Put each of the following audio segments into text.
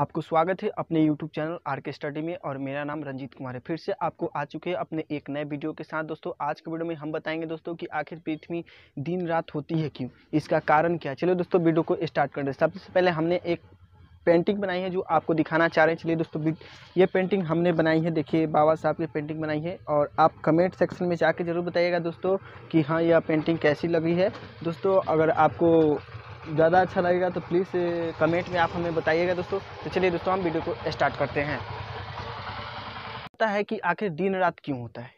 आपको स्वागत है अपने YouTube channel R K study में और मेरा नाम रंजीत कुमार है फिर से आपको आ चुके हैं अपने एक नए वीडियो के साथ दोस्तों आज के वीडियो में हम बताएंगे दोस्तों कि आखिर पृथ्वी दिन रात होती है क्यों इसका कारण क्या है दोस्तों वीडियो को स्टार्ट कर दें सबसे पहले हमने एक पेंटिंग बनाई है जो आपको दिखाना चाह रहे हैं चलिए दोस्तों ये पेंटिंग हमने बनाई है देखिए बाबा साहब की पेंटिंग बनाई है और आप कमेंट सेक्शन में जाके ज़रूर बताइएगा दोस्तों कि हाँ यह पेंटिंग कैसी लगी है दोस्तों अगर आपको ज़्यादा अच्छा लगेगा तो प्लीज़ कमेंट में आप हमें बताइएगा दोस्तों तो चलिए दोस्तों हम वीडियो को स्टार्ट करते हैं पता है कि आखिर दिन रात क्यों होता है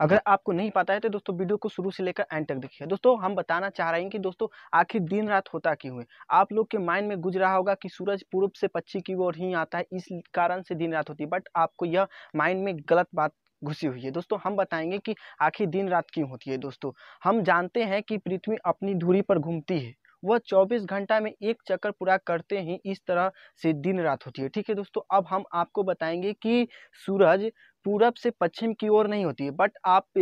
अगर आपको नहीं पता है तो दोस्तों वीडियो को शुरू से लेकर एंड तक देखिए दोस्तों हम बताना चाह रहे हैं कि दोस्तों आखिर दिन रात होता क्यों है आप लोग के माइंड में गुज रहा होगा कि सूरज पूर्व से पक्षी की ओर ही आता है इस कारण से दिन रात होती है बट आपको यह माइंड में गलत बात घुसी हुई है दोस्तों हम बताएंगे कि आखिर दिन रात क्यों होती है दोस्तों हम जानते हैं कि पृथ्वी अपनी धूरी पर घूमती है वह चौबीस घंटा में एक चक्कर पूरा करते ही इस तरह से दिन रात होती है ठीक है दोस्तों अब हम आपको बताएंगे कि सूरज पूरब से पश्चिम की ओर नहीं होती है बट आप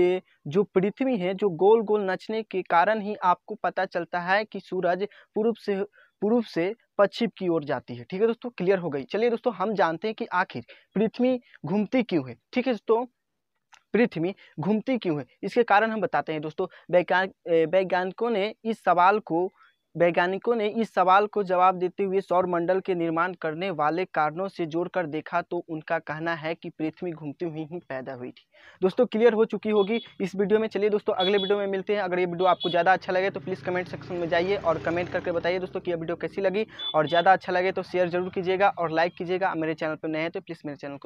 जो पृथ्वी है जो गोल गोल नचने के कारण ही आपको पता चलता है कि सूरज पूर्व से पूर्व से पश्चिम की ओर जाती है ठीक है दोस्तों क्लियर हो गई चलिए दोस्तों हम जानते हैं कि आखिर पृथ्वी घूमती क्यों है ठीक है दोस्तों पृथ्वी घूमती क्यों है इसके कारण हम बताते हैं दोस्तों वैज्ञानिकों ने इस सवाल को वैज्ञानिकों ने इस सवाल को जवाब देते हुए सौर मंडल के निर्माण करने वाले कारणों से जोड़कर देखा तो उनका कहना है कि पृथ्वी घूमती हुई ही पैदा हुई थी दोस्तों क्लियर हो चुकी होगी इस वीडियो में चलिए दोस्तों अगले वीडियो में मिलते हैं अगर ये वीडियो आपको ज़्यादा अच्छा लगे तो प्लीज़ कमेंट सेक्शन में जाइए और कमेंट करके बताइए दोस्तों कि यह वीडियो कैसी लगी और ज़्यादा अच्छा लगे तो शेयर जरूर कीजिएगा और लाइक कीजिएगा मेरे चैनल पर नए हैं तो प्लीज़ मेरे चैनल को